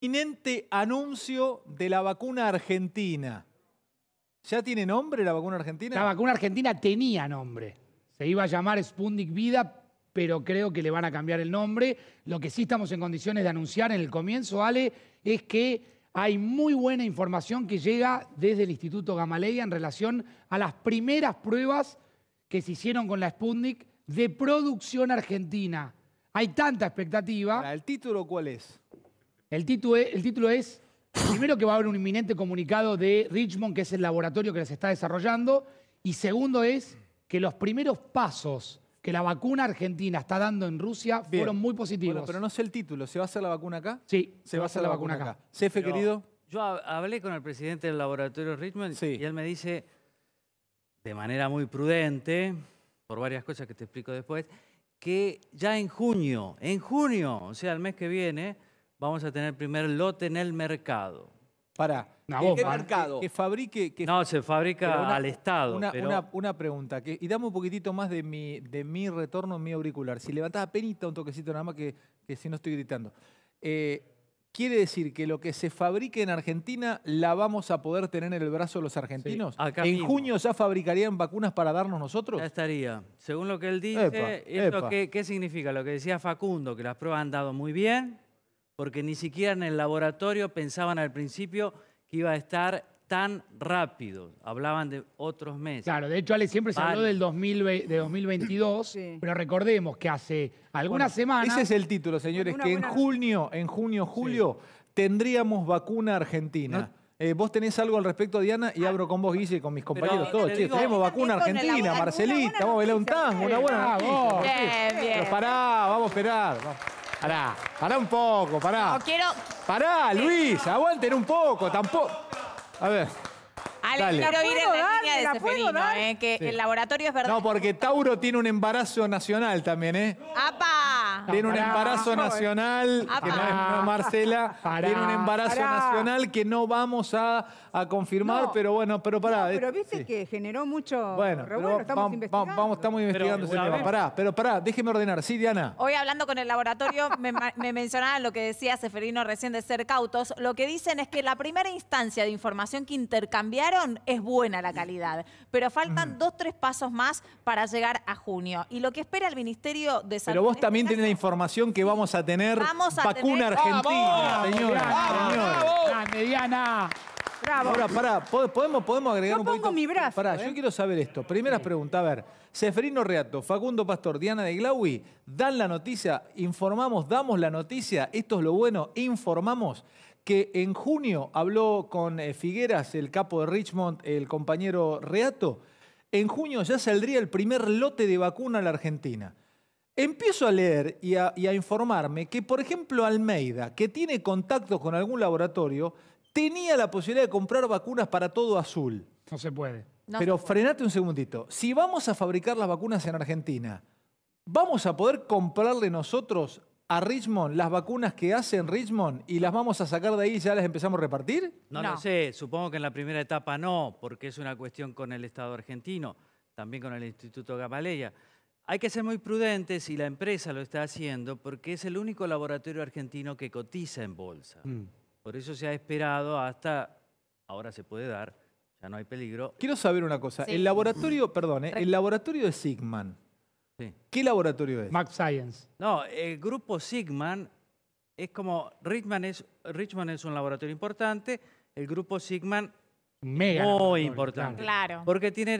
inminente anuncio de la vacuna argentina. ¿Ya tiene nombre la vacuna argentina? La vacuna argentina tenía nombre. Se iba a llamar Sputnik Vida, pero creo que le van a cambiar el nombre. Lo que sí estamos en condiciones de anunciar en el comienzo, Ale, es que hay muy buena información que llega desde el Instituto Gamaleya en relación a las primeras pruebas que se hicieron con la Sputnik de producción argentina. Hay tanta expectativa. ¿El título cuál es? E, el título, es, primero que va a haber un inminente comunicado de Richmond, que es el laboratorio que se está desarrollando, y segundo es que los primeros pasos que la vacuna argentina está dando en Rusia fueron muy positivos. pero no sé el título, ¿se va a hacer la vacuna acá? Sí, se, va a hacer la, vacuna, acá. Jefe, querido. Yo hablé con el presidente del laboratorio Richmond y él me dice, de manera muy prudente, por varias cosas que te explico después, que ya en junio, en junio, o sea, el mes que viene, vamos a tener primer lote en el mercado. Para, ¿en qué mercado? Que, fabrique... Que no, se fabrica al Estado. Una, pregunta, y dame un poquitito más de mi, de mi retorno en mi auricular. Si levantás penita un toquecito nada más, que, si no estoy gritando. Eh, ¿Quiere decir que lo que se fabrique en Argentina la vamos a poder tener en el brazo de los argentinos? ¿En junio ya fabricarían vacunas para darnos nosotros? Ya estaría. Según lo que él dice, ¿qué significa? Lo que decía Facundo, que las pruebas han dado muy bien, porque ni siquiera en el laboratorio pensaban al principio que iba a estar tan rápido. Hablaban de otros meses. Claro, de hecho, Ale siempre se habló del 2022, pero recordemos que hace algunas semanas. Ese es el título, señores, que en junio, en junio, julio, tendríamos vacuna argentina. Eh, vos tenés algo al respecto, Diana, y ah. abro con vos, Guille, y con mis compañeros todos. tenemos vacuna argentina, Marcelita, vamos a un tango, una buena Bien, bien. Pero pará, vamos a esperar. Pará, pará un poco, pará. No, quiero... Pará, Luis, aguanten un poco, tampoco. A ver. Ale, quiero ir en la línea de la eh, que el laboratorio es verdad. No, porque Tauro tiene un embarazo nacional también, ¿eh? ¡Apa! Tiene un embarazo nacional, que no, es- Marcela, tiene un embarazo nacional que no vamos a, confirmar, pero bueno, pero pará. Eh, pero viste que generó mucho Bueno, estamos investigando. vamos, estamos investigando ese tema. Pará, pero pará, déjeme ordenar. Sí, Diana. Hoy hablando con el laboratorio me, mencionaba mencionaban lo que decía Seferino recién de ser cautos. Lo que dicen es que la primera instancia de información que intercambiaron es buena la calidad, pero faltan dos, tres pasos más para llegar a junio. Y lo que espera el Ministerio de Salud... Pero vos también información que vamos a tener vacuna argentina, señora. Señor. Diana! ¡Bravo! Ahora, pará, podemos, podemos agregar yo un pongo mi brazo. Pará, ¿eh? yo quiero saber esto. Primera pregunta, preguntas, a ver. Seferino Reato, Facundo Pastor, Diana de Glaui, dan la noticia, informamos, damos la noticia, esto es lo bueno, informamos que en junio habló con eh, Figueras, el capo de Richmond, el compañero Reato, en junio ya saldría el primer lote de vacuna a la Argentina. Empiezo a leer y a, informarme que, por ejemplo, Almeida, que tiene contactos con algún laboratorio, tenía la posibilidad de comprar vacunas para todo azul. No se puede. Pero frenate un segundito. Si vamos a fabricar las vacunas en Argentina, ¿vamos a poder comprarle nosotros a Richmond las vacunas que hacen Richmond y las vamos a sacar de ahí y ya las empezamos a repartir? No, no lo sé. Supongo que en la primera etapa no, porque es una cuestión con el Estado argentino, también con el Instituto Gamaleya. Hay que ser muy prudentes y la empresa lo está haciendo porque es el único laboratorio argentino que cotiza en bolsa. Mm. Por eso se ha esperado hasta, ahora se puede dar, ya no hay peligro. Quiero saber una cosa, el laboratorio, perdón, ¿eh? el laboratorio de Sigman, ¿qué laboratorio es? Max Science. No, el grupo Sigman es como, Richman es, Richmond es un laboratorio importante, el grupo Sigman Mega muy importante. Claro. Porque tiene